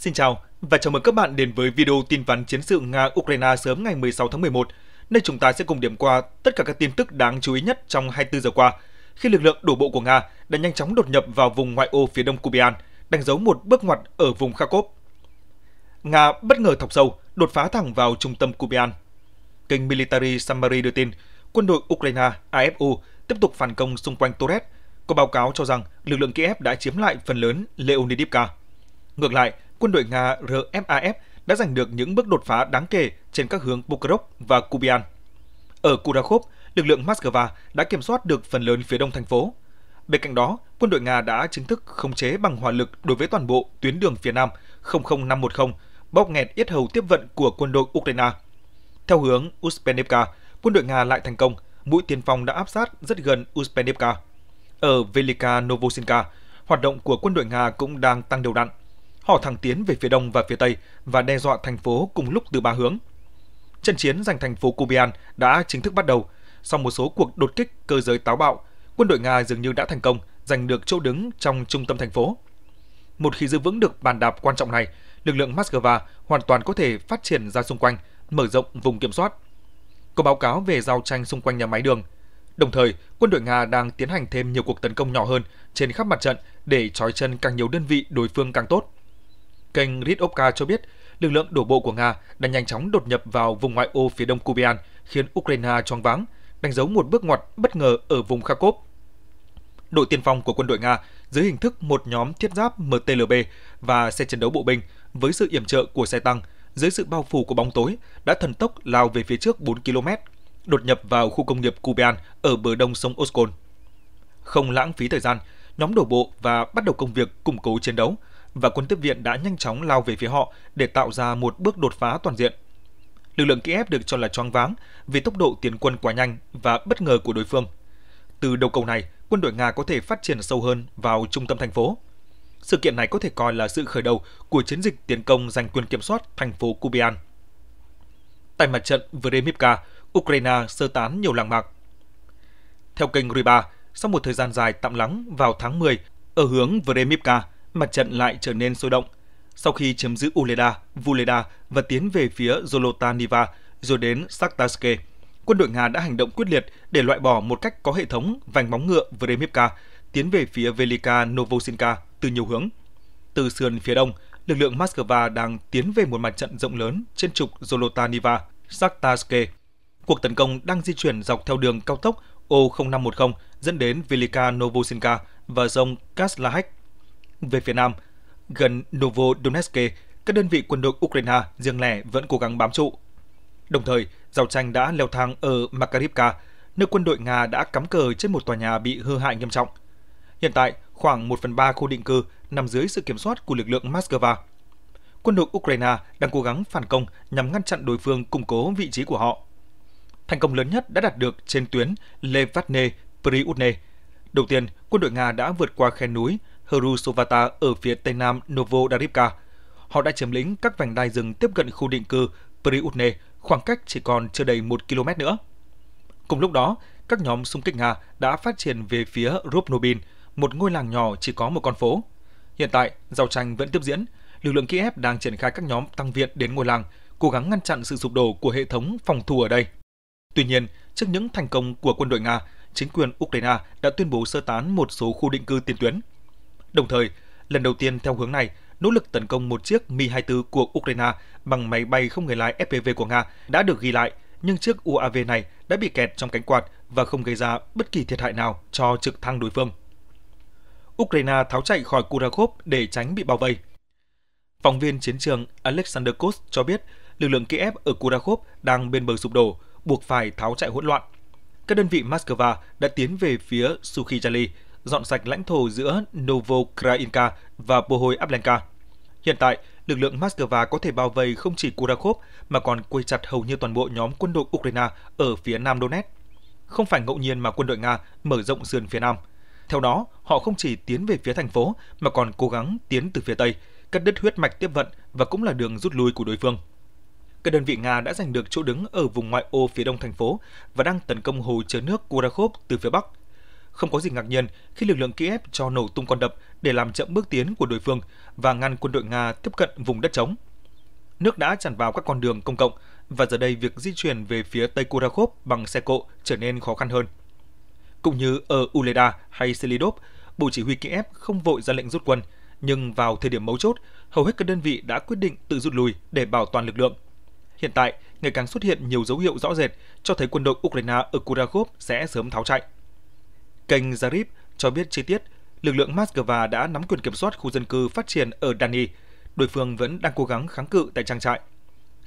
Xin chào và chào mừng các bạn đến với video tin vắn chiến sự Nga-Ukraine sớm ngày 16 tháng 11, nơi chúng ta sẽ cùng điểm qua tất cả các tin tức đáng chú ý nhất trong 24 giờ qua, khi lực lượng đổ bộ của Nga đã nhanh chóng đột nhập vào vùng ngoại ô phía đông Kubian, đánh dấu một bước ngoặt ở vùng Kharkov. Nga bất ngờ thọc sâu, đột phá thẳng vào trung tâm Kubian. Kênh Military Summary đưa tin, quân đội Ukraine AFU tiếp tục phản công xung quanh Torres, có báo cáo cho rằng lực lượng Kiev đã chiếm lại phần lớn Leonidivka. Ngược lại, quân đội Nga RFAF đã giành được những bước đột phá đáng kể trên các hướng Pokrov và Kubian. Ở Kurakhov, lực lượng Moscow đã kiểm soát được phần lớn phía đông thành phố. Bên cạnh đó, quân đội Nga đã chính thức khống chế bằng hỏa lực đối với toàn bộ tuyến đường phía Nam 00510, bóc nghẹt yết hầu tiếp vận của quân đội Ukraine. Theo hướng Uspenivka, quân đội Nga lại thành công, mũi tiền phong đã áp sát rất gần Uspenivka. Ở Velika Novosinka, hoạt động của quân đội Nga cũng đang tăng đều đặn. Họ thẳng tiến về phía đông và phía tây và đe dọa thành phố cùng lúc từ ba hướng. Trận chiến giành thành phố Kubian đã chính thức bắt đầu, sau một số cuộc đột kích cơ giới táo bạo, quân đội Nga dường như đã thành công giành được chỗ đứng trong trung tâm thành phố. Một khi giữ vững được bàn đạp quan trọng này, lực lượng Moscow hoàn toàn có thể phát triển ra xung quanh, mở rộng vùng kiểm soát. Có báo cáo về giao tranh xung quanh nhà máy đường. Đồng thời, quân đội Nga đang tiến hành thêm nhiều cuộc tấn công nhỏ hơn trên khắp mặt trận để trói chân càng nhiều đơn vị đối phương càng tốt. Kênh Rizovka cho biết lực lượng đổ bộ của Nga đã nhanh chóng đột nhập vào vùng ngoại ô phía đông Kubian, khiến Ukraine choáng váng, đánh dấu một bước ngoặt bất ngờ ở vùng Kharkov. Đội tiên phong của quân đội Nga dưới hình thức một nhóm thiết giáp MTLB và xe chiến đấu bộ binh với sự yểm trợ của xe tăng dưới sự bao phủ của bóng tối đã thần tốc lao về phía trước 4 km, đột nhập vào khu công nghiệp Kubian ở bờ đông sông Oskol. Không lãng phí thời gian, nhóm đổ bộ và bắt đầu công việc củng cố chiến đấu – và quân tiếp viện đã nhanh chóng lao về phía họ để tạo ra một bước đột phá toàn diện. Lực lượng Kiev được cho là choáng váng vì tốc độ tiến quân quá nhanh và bất ngờ của đối phương. Từ đầu cầu này, quân đội Nga có thể phát triển sâu hơn vào trung tâm thành phố. Sự kiện này có thể coi là sự khởi đầu của chiến dịch tiến công giành quyền kiểm soát thành phố Kubian. Tại mặt trận Vremivka, Ukraine sơ tán nhiều làng mạc. Theo kênh Ryba, sau một thời gian dài tạm lắng vào tháng 10 ở hướng Vremivka, mặt trận lại trở nên sôi động. Sau khi chiếm giữ Uleda, Vuleda và tiến về phía Zolotaniva, rồi đến Saktaske, quân đội Nga đã hành động quyết liệt để loại bỏ một cách có hệ thống vành móng ngựa Vremivka, tiến về phía Velika Novosinka từ nhiều hướng. Từ sườn phía đông, lực lượng Moscow đang tiến về một mặt trận rộng lớn trên trục Zolotaniva, Saktaske. Cuộc tấn công đang di chuyển dọc theo đường cao tốc O0510 dẫn đến Velika Novosinka và sông Kaslahek về phía Nam. Gần Novodonetsk, các đơn vị quân đội Ukraine riêng lẻ vẫn cố gắng bám trụ. Đồng thời, giao tranh đã leo thang ở Makarivka, nơi quân đội Nga đã cắm cờ trên một tòa nhà bị hư hại nghiêm trọng. Hiện tại, khoảng 1 phần 3 khu định cư nằm dưới sự kiểm soát của lực lượng Moscow. Quân đội Ukraine đang cố gắng phản công nhằm ngăn chặn đối phương củng cố vị trí của họ. Thành công lớn nhất đã đạt được trên tuyến Levatne-Priutne. Đầu tiên, quân đội Nga đã vượt qua khe núi Hrusovata ở phía tây nam Novodarivka. Họ đã chiếm lĩnh các vành đai rừng tiếp cận khu định cư Priutne, khoảng cách chỉ còn chưa đầy 1 km nữa. Cùng lúc đó, các nhóm xung kích Nga đã phát triển về phía Rubnobin, một ngôi làng nhỏ chỉ có một con phố. Hiện tại, giao tranh vẫn tiếp diễn. Lực lượng Kiev đang triển khai các nhóm tăng viện đến ngôi làng, cố gắng ngăn chặn sự sụp đổ của hệ thống phòng thủ ở đây. Tuy nhiên, trước những thành công của quân đội Nga, chính quyền Ukraine đã tuyên bố sơ tán một số khu định cư tiền tuyến. Đồng thời, lần đầu tiên theo hướng này, nỗ lực tấn công một chiếc Mi-24 của Ukraine bằng máy bay không người lái FPV của Nga đã được ghi lại, nhưng chiếc UAV này đã bị kẹt trong cánh quạt và không gây ra bất kỳ thiệt hại nào cho trực thăng đối phương. Ukraine tháo chạy khỏi Kurakov để tránh bị bao vây. Phóng viên chiến trường Alexander Kos cho biết lực lượng Kiev ở Kurakov đang bên bờ sụp đổ, buộc phải tháo chạy hỗn loạn. Các đơn vị Moscow đã tiến về phía Sukhijali, dọn sạch lãnh thổ giữa Novokrainka và Bohoi Ablenka. Hiện tại, lực lượng Moscow có thể bao vây không chỉ Kurakov mà còn quây chặt hầu như toàn bộ nhóm quân đội Ukraine ở phía nam Donetsk. Không phải ngẫu nhiên mà quân đội Nga mở rộng sườn phía nam. Theo đó, họ không chỉ tiến về phía thành phố mà còn cố gắng tiến từ phía tây, cắt đứt huyết mạch tiếp vận và cũng là đường rút lui của đối phương. Các đơn vị Nga đã giành được chỗ đứng ở vùng ngoại ô phía đông thành phố và đang tấn công hồ chứa nước Kurakov từ phía bắc – không có gì ngạc nhiên khi lực lượng Kiev cho nổ tung con đập để làm chậm bước tiến của đối phương và ngăn quân đội Nga tiếp cận vùng đất trống. Nước đã tràn vào các con đường công cộng và giờ đây việc di chuyển về phía Tây Kurakov bằng xe cộ trở nên khó khăn hơn. Cũng như ở Uleda hay Selidov, Bộ Chỉ huy Kiev không vội ra lệnh rút quân, nhưng vào thời điểm mấu chốt, hầu hết các đơn vị đã quyết định tự rút lui để bảo toàn lực lượng. Hiện tại, ngày càng xuất hiện nhiều dấu hiệu rõ rệt cho thấy quân đội Ukraine ở Kurakov sẽ sớm tháo chạy. Kênh Zarif cho biết chi tiết, lực lượng Moscow đã nắm quyền kiểm soát khu dân cư phát triển ở Dani. Đối phương vẫn đang cố gắng kháng cự tại trang trại.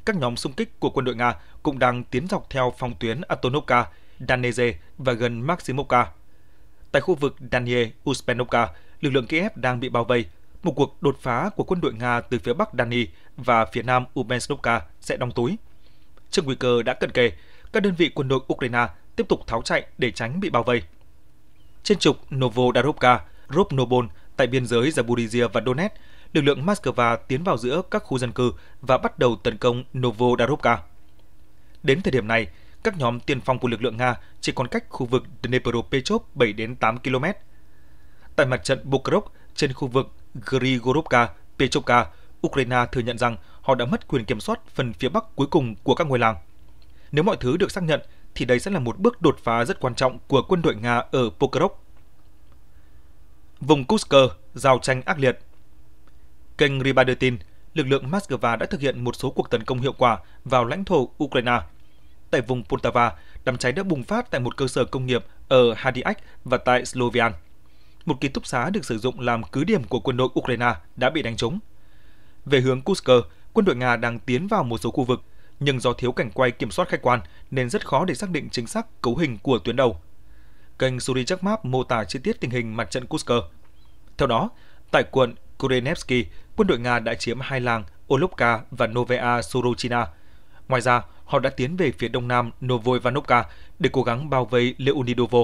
Các nhóm xung kích của quân đội Nga cũng đang tiến dọc theo phòng tuyến Antonovka, Daneze và gần Maximovka. Tại khu vực Danie Uspenovka, lực lượng Kiev đang bị bao vây. Một cuộc đột phá của quân đội Nga từ phía bắc Dani và phía nam Ubensnovka sẽ đóng túi. Trước nguy cơ đã cận kề, các đơn vị quân đội Ukraine tiếp tục tháo chạy để tránh bị bao vây trên trục Novodarovka, Rovnopol tại biên giới Zaporizhia và Donetsk, lực lượng Moscow tiến vào giữa các khu dân cư và bắt đầu tấn công Novodarovka. Đến thời điểm này, các nhóm tiền phong của lực lượng Nga chỉ còn cách khu vực Dnepropetrovsk 7 đến 8 km. Tại mặt trận Bokrov trên khu vực Grigorovka, Petrovka, Ukraine thừa nhận rằng họ đã mất quyền kiểm soát phần phía bắc cuối cùng của các ngôi làng. Nếu mọi thứ được xác nhận, thì đây sẽ là một bước đột phá rất quan trọng của quân đội Nga ở Pokrov, Vùng Kursk, giao tranh ác liệt. Kênh đưa tin lực lượng Moscow đã thực hiện một số cuộc tấn công hiệu quả vào lãnh thổ Ukraine. Tại vùng Poltava, đám cháy đã bùng phát tại một cơ sở công nghiệp ở Hadiak và tại Slovian. Một ký túc xá được sử dụng làm cứ điểm của quân đội Ukraine đã bị đánh trúng. Về hướng Kursk, quân đội Nga đang tiến vào một số khu vực nhưng do thiếu cảnh quay kiểm soát khách quan nên rất khó để xác định chính xác cấu hình của tuyến đầu. Kênh Surichak Map mô tả chi tiết tình hình mặt trận Kursk. Theo đó, tại quận Kurenevsky, quân đội Nga đã chiếm hai làng Olupka và Novaya Sorochina. Ngoài ra, họ đã tiến về phía đông nam Novoivanovka để cố gắng bao vây Leonidovo.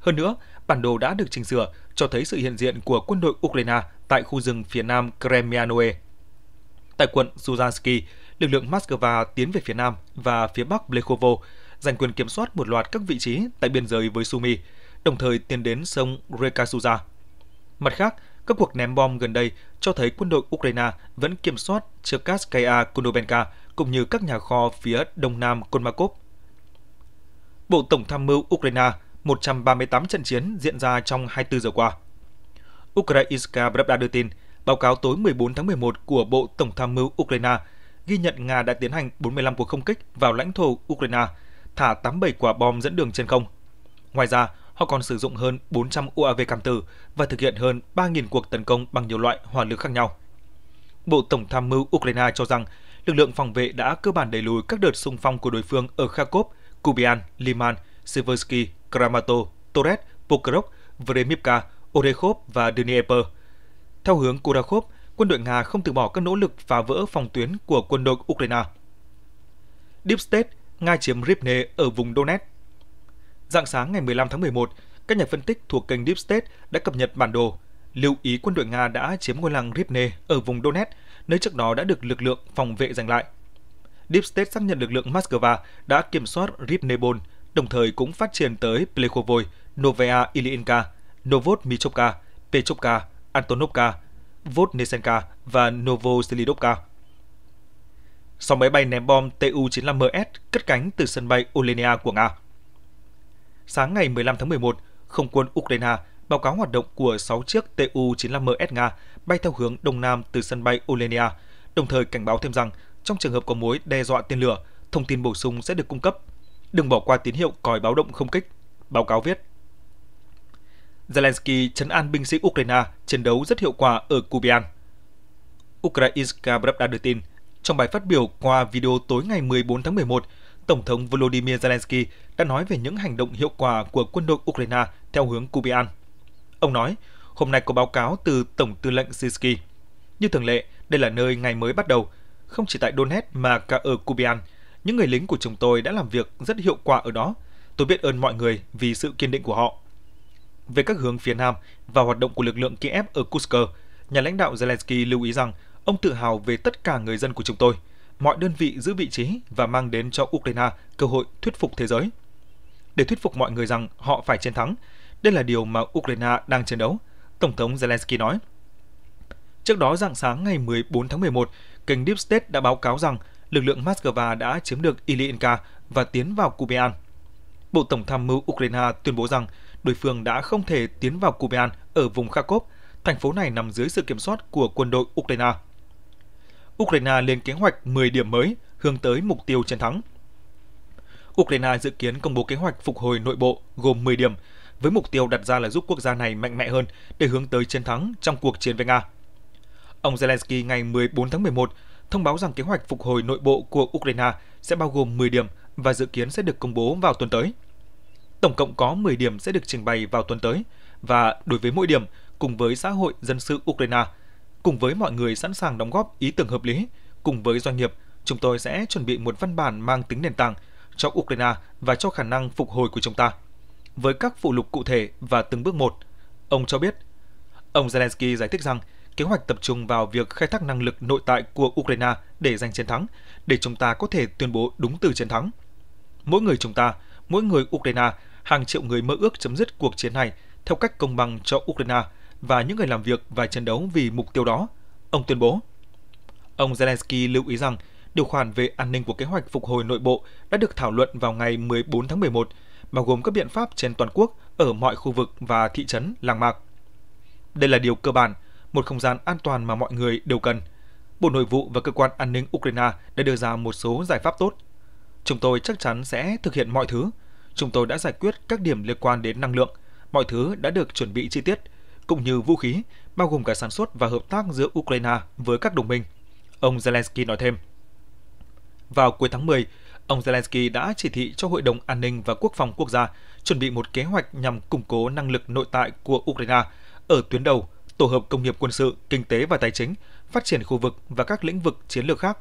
Hơn nữa, bản đồ đã được chỉnh sửa cho thấy sự hiện diện của quân đội Ukraine tại khu rừng phía nam Kremianoe. Tại quận Suzansky, lực lượng Moscow tiến về phía nam và phía bắc Blekhovo, giành quyền kiểm soát một loạt các vị trí tại biên giới với Sumy, đồng thời tiến đến sông Rekasuza. Mặt khác, các cuộc ném bom gần đây cho thấy quân đội Ukraine vẫn kiểm soát Cherkaskaya Konobenka cũng như các nhà kho phía đông nam Kolmakov. Bộ Tổng tham mưu Ukraine 138 trận chiến diễn ra trong 24 giờ qua. Ukrainska Pravda đưa tin, báo cáo tối 14 tháng 11 của Bộ Tổng tham mưu Ukraine ghi nhận Nga đã tiến hành 45 cuộc không kích vào lãnh thổ Ukraine, thả 87 quả bom dẫn đường trên không. Ngoài ra, họ còn sử dụng hơn 400 UAV cảm tử và thực hiện hơn 3.000 cuộc tấn công bằng nhiều loại hỏa lực khác nhau. Bộ Tổng tham mưu Ukraine cho rằng lực lượng phòng vệ đã cơ bản đẩy lùi các đợt xung phong của đối phương ở Kharkov, Kubian, Liman, Siversky, Kramato, Torres, Pokrov, Vremivka, Orekhov và Dnieper. Theo hướng Kurakov, quân đội Nga không từ bỏ các nỗ lực phá vỡ phòng tuyến của quân đội Ukraine. Deep State, Nga chiếm Rivne ở vùng Donetsk. Dạng sáng ngày 15 tháng 11, các nhà phân tích thuộc kênh Deep State đã cập nhật bản đồ, lưu ý quân đội Nga đã chiếm ngôi làng Rivne ở vùng Donetsk, nơi trước đó đã được lực lượng phòng vệ giành lại. Deep State xác nhận lực lượng Moscow đã kiểm soát Rivnebol, đồng thời cũng phát triển tới Plekhovoi, Novaya Ilyinka, Novod Michovka, Pechovka, Antonovka, Vodnesenka và Novoselidovka. Sáu máy bay ném bom Tu-95MS cất cánh từ sân bay Olenia của Nga. Sáng ngày 15 tháng 11, Không quân Ukraine báo cáo hoạt động của 6 chiếc Tu-95MS Nga bay theo hướng Đông Nam từ sân bay Olenia, đồng thời cảnh báo thêm rằng trong trường hợp có mối đe dọa tên lửa, thông tin bổ sung sẽ được cung cấp. Đừng bỏ qua tín hiệu còi báo động không kích, báo cáo viết. Zelensky chấn an binh sĩ Ukraine chiến đấu rất hiệu quả ở Kupian. Ukrainska Pravda đưa tin, trong bài phát biểu qua video tối ngày 14 tháng 11, Tổng thống Volodymyr Zelensky đã nói về những hành động hiệu quả của quân đội Ukraine theo hướng Kubian. Ông nói, hôm nay có báo cáo từ Tổng tư lệnh Sisky. Như thường lệ, đây là nơi ngày mới bắt đầu. Không chỉ tại Donetsk mà cả ở Kubian, những người lính của chúng tôi đã làm việc rất hiệu quả ở đó. Tôi biết ơn mọi người vì sự kiên định của họ về các hướng phía Nam và hoạt động của lực lượng Kiev ở Kursk, nhà lãnh đạo Zelensky lưu ý rằng ông tự hào về tất cả người dân của chúng tôi, mọi đơn vị giữ vị trí và mang đến cho Ukraine cơ hội thuyết phục thế giới. Để thuyết phục mọi người rằng họ phải chiến thắng, đây là điều mà Ukraine đang chiến đấu, Tổng thống Zelensky nói. Trước đó dạng sáng ngày 14 tháng 11, kênh Deep State đã báo cáo rằng lực lượng Moscow đã chiếm được Ilyinka và tiến vào kubian. Bộ Tổng tham mưu Ukraine tuyên bố rằng đối phương đã không thể tiến vào Kupian ở vùng Kharkov. Thành phố này nằm dưới sự kiểm soát của quân đội Ukraine. Ukraine lên kế hoạch 10 điểm mới hướng tới mục tiêu chiến thắng. Ukraine dự kiến công bố kế hoạch phục hồi nội bộ gồm 10 điểm, với mục tiêu đặt ra là giúp quốc gia này mạnh mẽ hơn để hướng tới chiến thắng trong cuộc chiến với Nga. Ông Zelensky ngày 14 tháng 11 thông báo rằng kế hoạch phục hồi nội bộ của Ukraine sẽ bao gồm 10 điểm và dự kiến sẽ được công bố vào tuần tới. Tổng cộng có 10 điểm sẽ được trình bày vào tuần tới và đối với mỗi điểm, cùng với xã hội dân sự Ukraine, cùng với mọi người sẵn sàng đóng góp ý tưởng hợp lý, cùng với doanh nghiệp, chúng tôi sẽ chuẩn bị một văn bản mang tính nền tảng cho Ukraine và cho khả năng phục hồi của chúng ta. Với các phụ lục cụ thể và từng bước một, ông cho biết. Ông Zelensky giải thích rằng kế hoạch tập trung vào việc khai thác năng lực nội tại của Ukraine để giành chiến thắng, để chúng ta có thể tuyên bố đúng từ chiến thắng. Mỗi người chúng ta, mỗi người Ukraine hàng triệu người mơ ước chấm dứt cuộc chiến này theo cách công bằng cho Ukraine và những người làm việc và chiến đấu vì mục tiêu đó, ông tuyên bố. Ông Zelensky lưu ý rằng điều khoản về an ninh của kế hoạch phục hồi nội bộ đã được thảo luận vào ngày 14 tháng 11, bao gồm các biện pháp trên toàn quốc ở mọi khu vực và thị trấn làng mạc. Đây là điều cơ bản, một không gian an toàn mà mọi người đều cần. Bộ Nội vụ và cơ quan an ninh Ukraine đã đưa ra một số giải pháp tốt. Chúng tôi chắc chắn sẽ thực hiện mọi thứ, chúng tôi đã giải quyết các điểm liên quan đến năng lượng. Mọi thứ đã được chuẩn bị chi tiết, cũng như vũ khí, bao gồm cả sản xuất và hợp tác giữa Ukraine với các đồng minh. Ông Zelensky nói thêm. Vào cuối tháng 10, ông Zelensky đã chỉ thị cho Hội đồng An ninh và Quốc phòng Quốc gia chuẩn bị một kế hoạch nhằm củng cố năng lực nội tại của Ukraine ở tuyến đầu, tổ hợp công nghiệp quân sự, kinh tế và tài chính, phát triển khu vực và các lĩnh vực chiến lược khác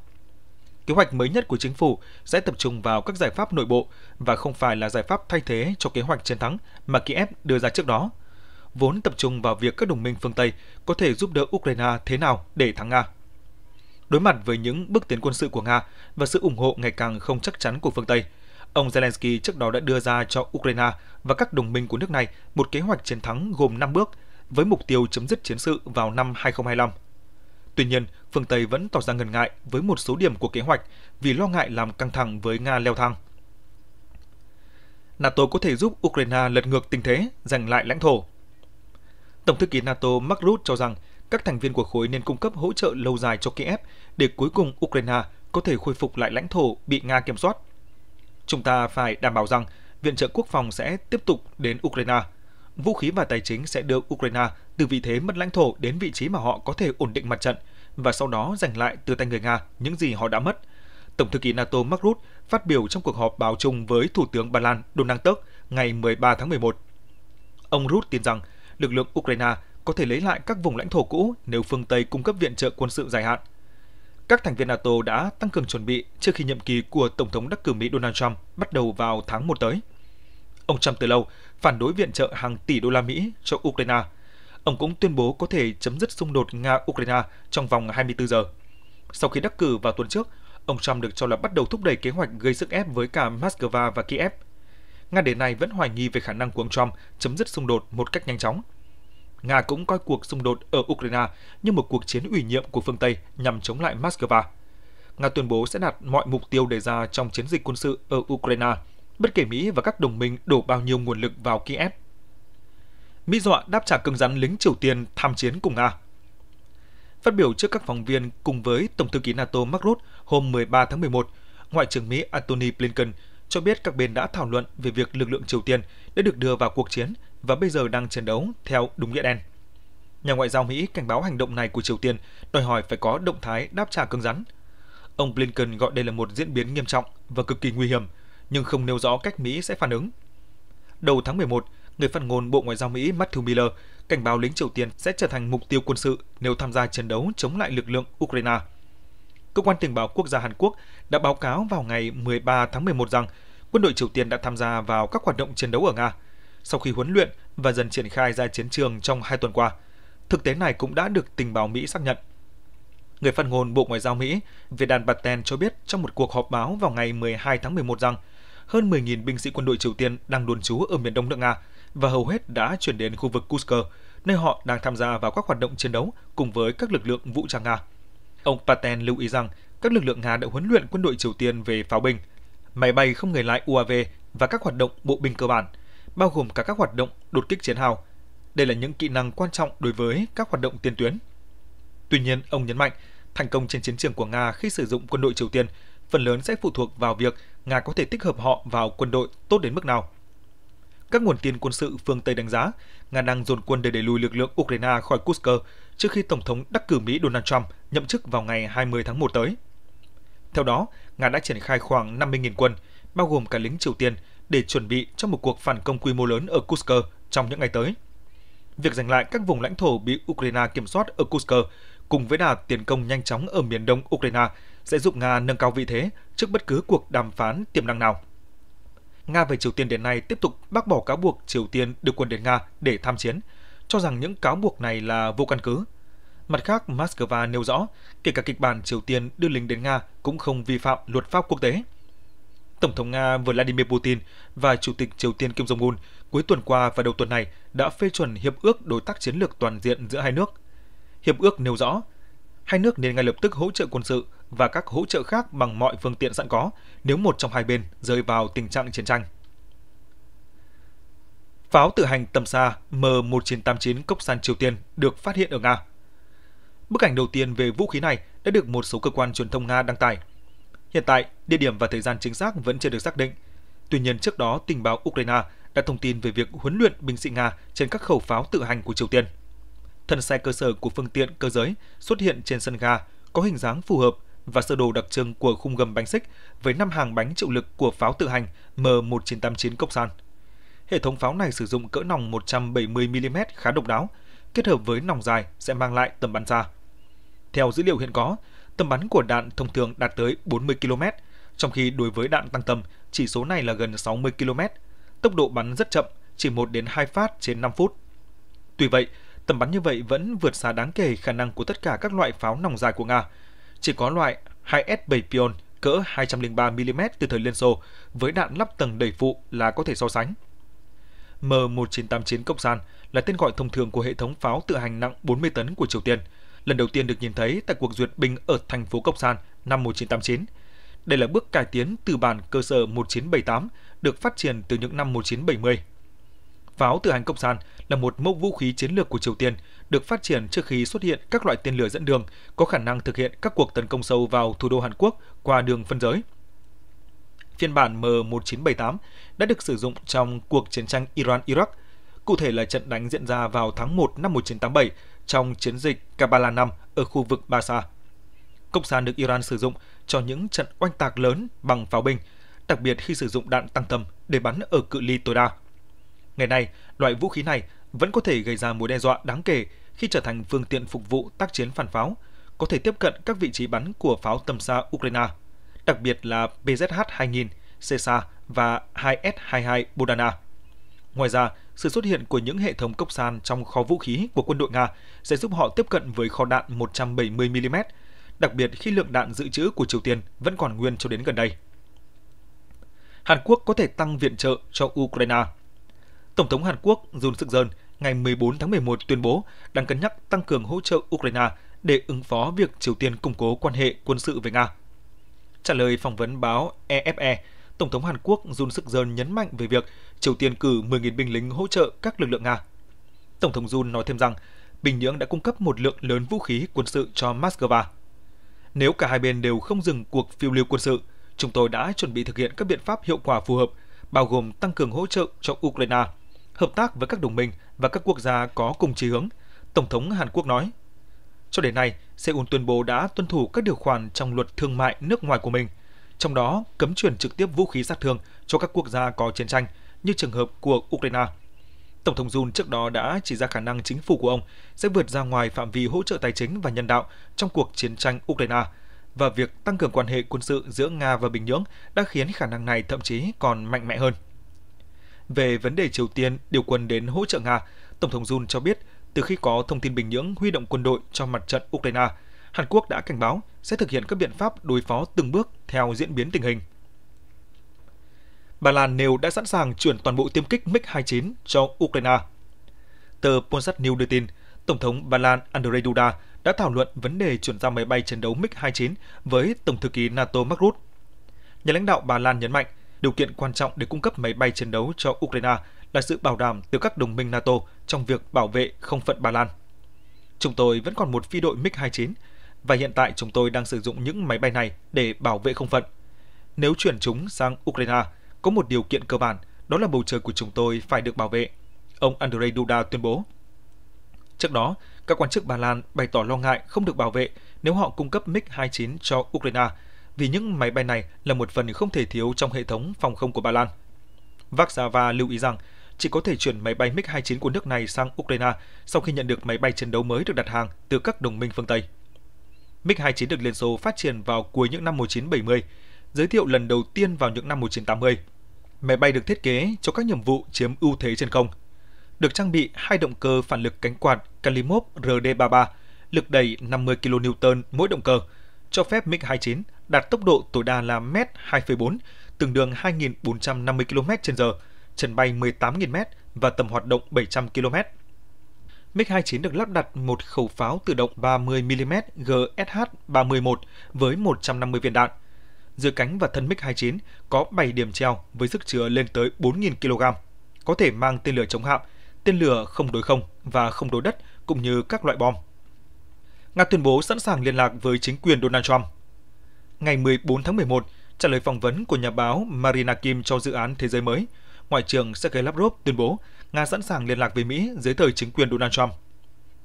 kế hoạch mới nhất của chính phủ sẽ tập trung vào các giải pháp nội bộ và không phải là giải pháp thay thế cho kế hoạch chiến thắng mà Kiev đưa ra trước đó, vốn tập trung vào việc các đồng minh phương Tây có thể giúp đỡ Ukraine thế nào để thắng Nga. Đối mặt với những bước tiến quân sự của Nga và sự ủng hộ ngày càng không chắc chắn của phương Tây, ông Zelensky trước đó đã đưa ra cho Ukraine và các đồng minh của nước này một kế hoạch chiến thắng gồm 5 bước với mục tiêu chấm dứt chiến sự vào năm 2025. Tuy nhiên, phương Tây vẫn tỏ ra ngần ngại với một số điểm của kế hoạch vì lo ngại làm căng thẳng với Nga leo thang. NATO có thể giúp Ukraine lật ngược tình thế, giành lại lãnh thổ. Tổng thư ký NATO Mark Rutte cho rằng các thành viên của khối nên cung cấp hỗ trợ lâu dài cho Kiev để cuối cùng Ukraine có thể khôi phục lại lãnh thổ bị Nga kiểm soát. Chúng ta phải đảm bảo rằng viện trợ quốc phòng sẽ tiếp tục đến Ukraine – vũ khí và tài chính sẽ đưa Ukraine từ vị thế mất lãnh thổ đến vị trí mà họ có thể ổn định mặt trận và sau đó giành lại từ tay người Nga những gì họ đã mất. Tổng thư ký NATO Mark Rutte phát biểu trong cuộc họp báo chung với Thủ tướng Ba Lan Donald Tusk ngày 13 tháng 11. Ông Rutte tin rằng lực lượng Ukraine có thể lấy lại các vùng lãnh thổ cũ nếu phương Tây cung cấp viện trợ quân sự dài hạn. Các thành viên NATO đã tăng cường chuẩn bị trước khi nhiệm kỳ của Tổng thống đắc cử Mỹ Donald Trump bắt đầu vào tháng 1 tới. Ông Trump từ lâu phản đối viện trợ hàng tỷ đô la Mỹ cho Ukraine. Ông cũng tuyên bố có thể chấm dứt xung đột Nga-Ukraine trong vòng 24 giờ. Sau khi đắc cử vào tuần trước, ông Trump được cho là bắt đầu thúc đẩy kế hoạch gây sức ép với cả Moscow và Kiev. Nga đến nay vẫn hoài nghi về khả năng của ông Trump chấm dứt xung đột một cách nhanh chóng. Nga cũng coi cuộc xung đột ở Ukraine như một cuộc chiến ủy nhiệm của phương Tây nhằm chống lại Moscow. Nga tuyên bố sẽ đạt mọi mục tiêu đề ra trong chiến dịch quân sự ở Ukraine – bất kể Mỹ và các đồng minh đổ bao nhiêu nguồn lực vào Kiev. Mỹ dọa đáp trả cứng rắn lính Triều Tiên tham chiến cùng Nga. Phát biểu trước các phóng viên cùng với Tổng thư ký NATO Mark Rutte hôm 13 tháng 11, Ngoại trưởng Mỹ Antony Blinken cho biết các bên đã thảo luận về việc lực lượng Triều Tiên đã được đưa vào cuộc chiến và bây giờ đang chiến đấu theo đúng nghĩa đen. Nhà ngoại giao Mỹ cảnh báo hành động này của Triều Tiên đòi hỏi phải có động thái đáp trả cứng rắn. Ông Blinken gọi đây là một diễn biến nghiêm trọng và cực kỳ nguy hiểm – nhưng không nêu rõ cách Mỹ sẽ phản ứng. Đầu tháng 11, người phát ngôn Bộ Ngoại giao Mỹ Matthew Miller cảnh báo lính Triều Tiên sẽ trở thành mục tiêu quân sự nếu tham gia chiến đấu chống lại lực lượng Ukraine. Cơ quan tình báo quốc gia Hàn Quốc đã báo cáo vào ngày 13 tháng 11 rằng quân đội Triều Tiên đã tham gia vào các hoạt động chiến đấu ở Nga sau khi huấn luyện và dần triển khai ra chiến trường trong hai tuần qua. Thực tế này cũng đã được tình báo Mỹ xác nhận. Người phát ngôn Bộ Ngoại giao Mỹ Vedant Patel cho biết trong một cuộc họp báo vào ngày 12 tháng 11 rằng – hơn 10.000 binh sĩ quân đội Triều Tiên đang đồn trú ở miền đông nước Nga và hầu hết đã chuyển đến khu vực Kursk, nơi họ đang tham gia vào các hoạt động chiến đấu cùng với các lực lượng vũ trang Nga. Ông Paten lưu ý rằng các lực lượng Nga đã huấn luyện quân đội Triều Tiên về pháo binh, máy bay không người lái UAV và các hoạt động bộ binh cơ bản, bao gồm cả các hoạt động đột kích chiến hào. Đây là những kỹ năng quan trọng đối với các hoạt động tiền tuyến. Tuy nhiên, ông nhấn mạnh, thành công trên chiến trường của Nga khi sử dụng quân đội Triều Tiên phần lớn sẽ phụ thuộc vào việc Nga có thể tích hợp họ vào quân đội tốt đến mức nào. Các nguồn tin quân sự phương Tây đánh giá, Nga đang dồn quân để đẩy lùi lực lượng Ukraine khỏi Kursk trước khi Tổng thống đắc cử Mỹ Donald Trump nhậm chức vào ngày 20 tháng 1 tới. Theo đó, Nga đã triển khai khoảng 50.000 quân, bao gồm cả lính Triều Tiên, để chuẩn bị cho một cuộc phản công quy mô lớn ở Kursk trong những ngày tới. Việc giành lại các vùng lãnh thổ bị Ukraine kiểm soát ở Kursk cùng với đà tiến công nhanh chóng ở miền đông Ukraine sẽ giúp Nga nâng cao vị thế trước bất cứ cuộc đàm phán tiềm năng nào. Nga về Triều Tiên đến nay tiếp tục bác bỏ cáo buộc Triều Tiên đưa quân đến Nga để tham chiến, cho rằng những cáo buộc này là vô căn cứ. Mặt khác, Moscow nêu rõ, kể cả kịch bản Triều Tiên đưa lính đến Nga cũng không vi phạm luật pháp quốc tế. Tổng thống Nga Vladimir Putin và Chủ tịch Triều Tiên Kim Jong-un cuối tuần qua và đầu tuần này đã phê chuẩn Hiệp ước Đối tác Chiến lược Toàn diện giữa hai nước. Hiệp ước nêu rõ, hai nước nên ngay lập tức hỗ trợ quân sự và các hỗ trợ khác bằng mọi phương tiện sẵn có nếu một trong hai bên rơi vào tình trạng chiến tranh. Pháo tự hành tầm xa M1989 Cốc San Triều Tiên được phát hiện ở Nga. Bức ảnh đầu tiên về vũ khí này đã được một số cơ quan truyền thông Nga đăng tải. Hiện tại, địa điểm và thời gian chính xác vẫn chưa được xác định. Tuy nhiên, trước đó tình báo Ukraine đã thông tin về việc huấn luyện binh sĩ Nga trên các khẩu pháo tự hành của Triều Tiên. Thân xe cơ sở của phương tiện cơ giới xuất hiện trên sân ga có hình dáng phù hợp và sơ đồ đặc trưng của khung gầm bánh xích với 5 hàng bánh chịu lực của pháo tự hành M1989 Koksan. Hệ thống pháo này sử dụng cỡ nòng 170mm khá độc đáo, kết hợp với nòng dài sẽ mang lại tầm bắn xa. Theo dữ liệu hiện có, tầm bắn của đạn thông thường đạt tới 40 km, trong khi đối với đạn tăng tầm, chỉ số này là gần 60 km. Tốc độ bắn rất chậm, chỉ 1 đến 2 phát trên 5 phút. Tuy vậy, tầm bắn như vậy vẫn vượt xa đáng kể khả năng của tất cả các loại pháo nòng dài của Nga, chỉ có loại 2S7 Pion cỡ 203mm từ thời Liên Xô với đạn lắp tầng đẩy phụ là có thể so sánh. M1989 Cốc San là tên gọi thông thường của hệ thống pháo tự hành nặng 40 tấn của Triều Tiên, lần đầu tiên được nhìn thấy tại cuộc duyệt binh ở thành phố Cốc San năm 1989. Đây là bước cải tiến từ bản cơ sở 1978 được phát triển từ những năm 1970 pháo từ hành cộng sản là một mẫu vũ khí chiến lược của Triều Tiên, được phát triển trước khi xuất hiện các loại tên lửa dẫn đường có khả năng thực hiện các cuộc tấn công sâu vào thủ đô Hàn Quốc qua đường phân giới. Phiên bản M1978 đã được sử dụng trong cuộc chiến tranh Iran-Iraq, cụ thể là trận đánh diễn ra vào tháng 1 năm 1987 trong chiến dịch Kabbalah 5 ở khu vực Basa. Cộng sản được Iran sử dụng cho những trận oanh tạc lớn bằng pháo binh, đặc biệt khi sử dụng đạn tăng tầm để bắn ở cự ly tối đa. Ngày nay, loại vũ khí này vẫn có thể gây ra mối đe dọa đáng kể khi trở thành phương tiện phục vụ tác chiến phản pháo, có thể tiếp cận các vị trí bắn của pháo tầm xa Ukraine, đặc biệt là PZH-2000, CESA và 2S-22 Bodana. Ngoài ra, sự xuất hiện của những hệ thống cốc sàn trong kho vũ khí của quân đội Nga sẽ giúp họ tiếp cận với kho đạn 170mm, đặc biệt khi lượng đạn dự trữ của Triều Tiên vẫn còn nguyên cho đến gần đây. Hàn Quốc có thể tăng viện trợ cho Ukraine Tổng thống Hàn Quốc Jun suk yeol ngày 14 tháng 11 tuyên bố đang cân nhắc tăng cường hỗ trợ Ukraine để ứng phó việc Triều Tiên củng cố quan hệ quân sự với Nga. Trả lời phỏng vấn báo EFE, e, Tổng thống Hàn Quốc Jun suk yeol nhấn mạnh về việc Triều Tiên cử 10.000 binh lính hỗ trợ các lực lượng Nga. Tổng thống Jun nói thêm rằng Bình Nhưỡng đã cung cấp một lượng lớn vũ khí quân sự cho Moscow. Nếu cả hai bên đều không dừng cuộc phiêu lưu quân sự, chúng tôi đã chuẩn bị thực hiện các biện pháp hiệu quả phù hợp, bao gồm tăng cường hỗ trợ cho Ukraine hợp tác với các đồng minh và các quốc gia có cùng chí hướng, Tổng thống Hàn Quốc nói. Cho đến nay, Seoul tuyên bố đã tuân thủ các điều khoản trong luật thương mại nước ngoài của mình, trong đó cấm chuyển trực tiếp vũ khí sát thương cho các quốc gia có chiến tranh, như trường hợp của Ukraine. Tổng thống Jun trước đó đã chỉ ra khả năng chính phủ của ông sẽ vượt ra ngoài phạm vi hỗ trợ tài chính và nhân đạo trong cuộc chiến tranh Ukraine, và việc tăng cường quan hệ quân sự giữa Nga và Bình Nhưỡng đã khiến khả năng này thậm chí còn mạnh mẽ hơn về vấn đề Triều Tiên điều quân đến hỗ trợ Nga, Tổng thống Jun cho biết từ khi có thông tin Bình Nhưỡng huy động quân đội cho mặt trận Ukraine, Hàn Quốc đã cảnh báo sẽ thực hiện các biện pháp đối phó từng bước theo diễn biến tình hình. Ba Lan nêu đã sẵn sàng chuyển toàn bộ tiêm kích MiG-29 cho Ukraine. Tờ Polsat News đưa tin, Tổng thống Ba Lan Andrzej Duda đã thảo luận vấn đề chuyển giao máy bay chiến đấu MiG-29 với Tổng thư ký NATO Mark Rutte. Nhà lãnh đạo Ba Lan nhấn mạnh Điều kiện quan trọng để cung cấp máy bay chiến đấu cho Ukraine là sự bảo đảm từ các đồng minh NATO trong việc bảo vệ không phận Ba Lan. Chúng tôi vẫn còn một phi đội MiG-29 và hiện tại chúng tôi đang sử dụng những máy bay này để bảo vệ không phận. Nếu chuyển chúng sang Ukraine, có một điều kiện cơ bản, đó là bầu trời của chúng tôi phải được bảo vệ, ông Andrei Duda tuyên bố. Trước đó, các quan chức Ba Lan bày tỏ lo ngại không được bảo vệ nếu họ cung cấp MiG-29 cho Ukraine – vì những máy bay này là một phần không thể thiếu trong hệ thống phòng không của Ba Lan. Vaksava lưu ý rằng chỉ có thể chuyển máy bay MiG-29 của nước này sang Ukraine sau khi nhận được máy bay chiến đấu mới được đặt hàng từ các đồng minh phương Tây. MiG-29 được Liên Xô phát triển vào cuối những năm 1970, giới thiệu lần đầu tiên vào những năm 1980. Máy bay được thiết kế cho các nhiệm vụ chiếm ưu thế trên không, được trang bị hai động cơ phản lực cánh quạt Kalimov RD-33, lực đẩy 50 kN mỗi động cơ, cho phép MiG-29 đạt tốc độ tối đa là mét 2,4, tương đương 2.450 km/h, trần bay 18.000 m và tầm hoạt động 700 km. MiG-29 được lắp đặt một khẩu pháo tự động 30mm GSH-31 với 150 viên đạn. Dưới cánh và thân MiG-29 có 7 điểm treo với sức chứa lên tới 4.000 kg, có thể mang tên lửa chống hạm, tên lửa không đối không và không đối đất cũng như các loại bom. Nga tuyên bố sẵn sàng liên lạc với chính quyền Donald Trump ngày 14 tháng 11, trả lời phỏng vấn của nhà báo Marina Kim cho dự án Thế giới mới, Ngoại trưởng Sergei Lavrov tuyên bố Nga sẵn sàng liên lạc với Mỹ dưới thời chính quyền Donald Trump.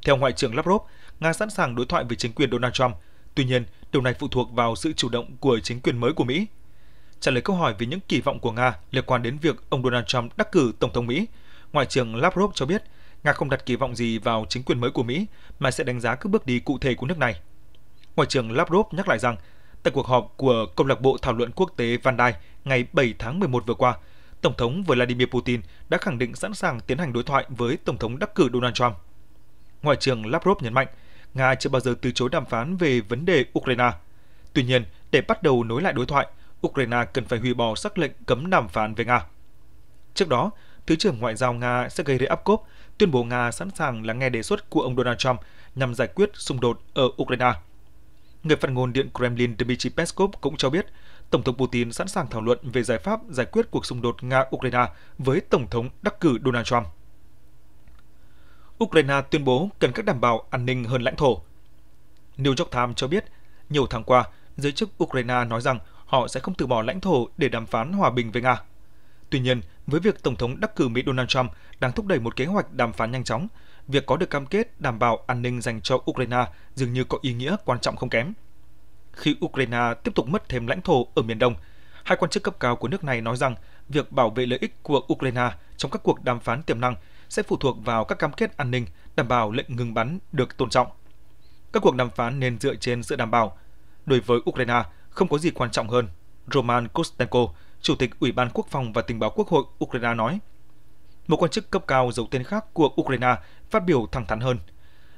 Theo Ngoại trưởng Lavrov, Nga sẵn sàng đối thoại với chính quyền Donald Trump. Tuy nhiên, điều này phụ thuộc vào sự chủ động của chính quyền mới của Mỹ. Trả lời câu hỏi về những kỳ vọng của Nga liên quan đến việc ông Donald Trump đắc cử Tổng thống Mỹ, Ngoại trưởng Lavrov cho biết Nga không đặt kỳ vọng gì vào chính quyền mới của Mỹ mà sẽ đánh giá các bước đi cụ thể của nước này. Ngoại trưởng Lavrov nhắc lại rằng Tại cuộc họp của công lạc bộ Thảo luận Quốc tế Van Dai ngày 7 tháng 11 vừa qua, Tổng thống Vladimir Putin đã khẳng định sẵn sàng tiến hành đối thoại với Tổng thống đắc cử Donald Trump. Ngoại trưởng Lavrov nhấn mạnh, Nga chưa bao giờ từ chối đàm phán về vấn đề Ukraine. Tuy nhiên, để bắt đầu nối lại đối thoại, Ukraine cần phải hủy bỏ sắc lệnh cấm đàm phán với Nga. Trước đó, Thứ trưởng Ngoại giao Nga Sergei Ryabkov tuyên bố Nga sẵn sàng lắng nghe đề xuất của ông Donald Trump nhằm giải quyết xung đột ở Ukraine – Người phát ngôn Điện Kremlin Dmitry Peskov cũng cho biết, Tổng thống Putin sẵn sàng thảo luận về giải pháp giải quyết cuộc xung đột Nga-Ukraine với Tổng thống đắc cử Donald Trump. Ukraine tuyên bố cần các đảm bảo an ninh hơn lãnh thổ. New York Times cho biết, nhiều tháng qua, giới chức Ukraine nói rằng họ sẽ không từ bỏ lãnh thổ để đàm phán hòa bình với Nga. Tuy nhiên, với việc Tổng thống đắc cử Mỹ Donald Trump đang thúc đẩy một kế hoạch đàm phán nhanh chóng, việc có được cam kết đảm bảo an ninh dành cho Ukraine dường như có ý nghĩa quan trọng không kém. Khi Ukraine tiếp tục mất thêm lãnh thổ ở miền Đông, hai quan chức cấp cao của nước này nói rằng việc bảo vệ lợi ích của Ukraine trong các cuộc đàm phán tiềm năng sẽ phụ thuộc vào các cam kết an ninh đảm bảo lệnh ngừng bắn được tôn trọng. Các cuộc đàm phán nên dựa trên sự đảm bảo. Đối với Ukraine, không có gì quan trọng hơn. Roman Kostenko, Chủ tịch Ủy ban Quốc phòng và Tình báo Quốc hội Ukraine nói – một quan chức cấp cao giấu tên khác của Ukraine phát biểu thẳng thắn hơn.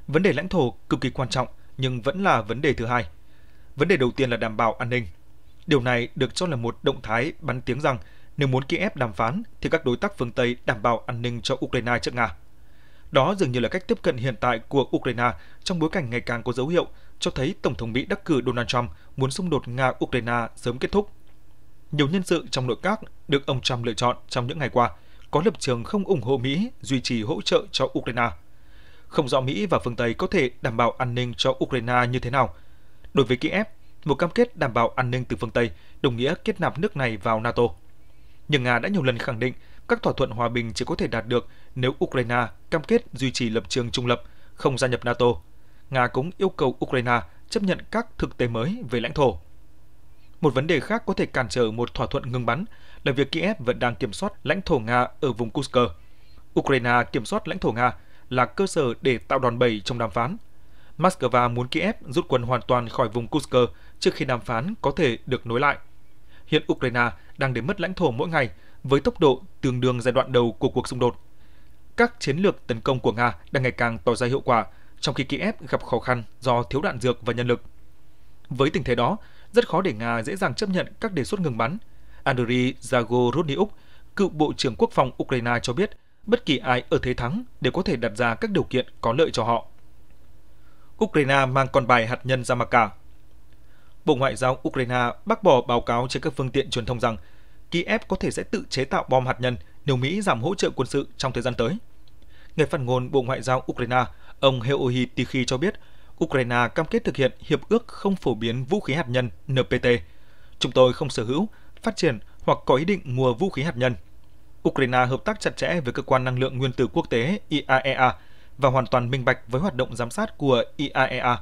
Vấn đề lãnh thổ cực kỳ quan trọng nhưng vẫn là vấn đề thứ hai. Vấn đề đầu tiên là đảm bảo an ninh. Điều này được cho là một động thái bắn tiếng rằng nếu muốn ép đàm phán thì các đối tác phương Tây đảm bảo an ninh cho Ukraine trước Nga. Đó dường như là cách tiếp cận hiện tại của Ukraine trong bối cảnh ngày càng có dấu hiệu cho thấy Tổng thống Mỹ đắc cử Donald Trump muốn xung đột Nga-Ukraine sớm kết thúc. Nhiều nhân sự trong nội các được ông Trump lựa chọn trong những ngày qua – có lập trường không ủng hộ Mỹ duy trì hỗ trợ cho Ukraine. Không rõ Mỹ và phương Tây có thể đảm bảo an ninh cho Ukraine như thế nào. Đối với Kiev, một cam kết đảm bảo an ninh từ phương Tây đồng nghĩa kết nạp nước này vào NATO. Nhưng Nga đã nhiều lần khẳng định các thỏa thuận hòa bình chỉ có thể đạt được nếu Ukraine cam kết duy trì lập trường trung lập, không gia nhập NATO. Nga cũng yêu cầu Ukraine chấp nhận các thực tế mới về lãnh thổ. Một vấn đề khác có thể cản trở một thỏa thuận ngừng bắn là việc Kiev vẫn đang kiểm soát lãnh thổ Nga ở vùng Kursk. Ukraine kiểm soát lãnh thổ Nga là cơ sở để tạo đòn bẩy trong đàm phán. Moscow muốn Kiev rút quân hoàn toàn khỏi vùng Kursk trước khi đàm phán có thể được nối lại. Hiện Ukraine đang để mất lãnh thổ mỗi ngày với tốc độ tương đương giai đoạn đầu của cuộc xung đột. Các chiến lược tấn công của Nga đang ngày càng tỏ ra hiệu quả, trong khi Kiev gặp khó khăn do thiếu đạn dược và nhân lực. Với tình thế đó, rất khó để Nga dễ dàng chấp nhận các đề xuất ngừng bắn – Andriy Zagorodniuk, cựu Bộ trưởng Quốc phòng Ukraine cho biết bất kỳ ai ở thế thắng đều có thể đặt ra các điều kiện có lợi cho họ. Ukraine mang con bài hạt nhân ra mặt cả. Bộ Ngoại giao Ukraine bác bỏ báo cáo trên các phương tiện truyền thông rằng Kiev có thể sẽ tự chế tạo bom hạt nhân nếu Mỹ giảm hỗ trợ quân sự trong thời gian tới. Người phát ngôn Bộ Ngoại giao Ukraine, ông Heohi Tikhi cho biết Ukraine cam kết thực hiện Hiệp ước không phổ biến vũ khí hạt nhân NPT. Chúng tôi không sở hữu phát triển hoặc có ý định mua vũ khí hạt nhân. Ukraine hợp tác chặt chẽ với cơ quan năng lượng nguyên tử quốc tế IAEA e và hoàn toàn minh bạch với hoạt động giám sát của IAEA, e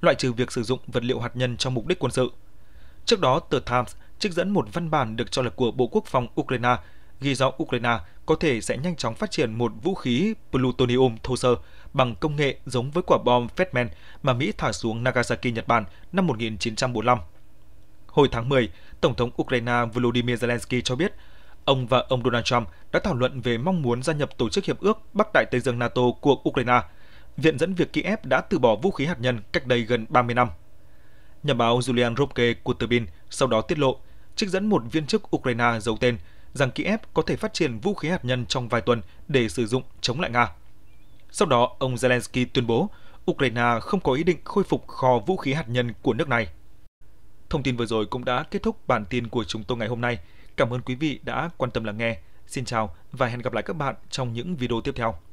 loại trừ việc sử dụng vật liệu hạt nhân trong mục đích quân sự. Trước đó, tờ Times trích dẫn một văn bản được cho là của Bộ Quốc phòng Ukraine ghi rõ Ukraine có thể sẽ nhanh chóng phát triển một vũ khí plutonium thô sơ bằng công nghệ giống với quả bom Fatman mà Mỹ thả xuống Nagasaki, Nhật Bản năm 1945 hồi tháng 10, Tổng thống Ukraine Volodymyr Zelensky cho biết ông và ông Donald Trump đã thảo luận về mong muốn gia nhập Tổ chức Hiệp ước Bắc Đại Tây Dương NATO của Ukraine. Viện dẫn việc Kiev đã từ bỏ vũ khí hạt nhân cách đây gần 30 năm. Nhà báo Julian Robke của tờ Turbin sau đó tiết lộ, trích dẫn một viên chức Ukraine giấu tên rằng Kiev có thể phát triển vũ khí hạt nhân trong vài tuần để sử dụng chống lại Nga. Sau đó, ông Zelensky tuyên bố Ukraine không có ý định khôi phục kho vũ khí hạt nhân của nước này. Thông tin vừa rồi cũng đã kết thúc bản tin của chúng tôi ngày hôm nay. Cảm ơn quý vị đã quan tâm lắng nghe. Xin chào và hẹn gặp lại các bạn trong những video tiếp theo.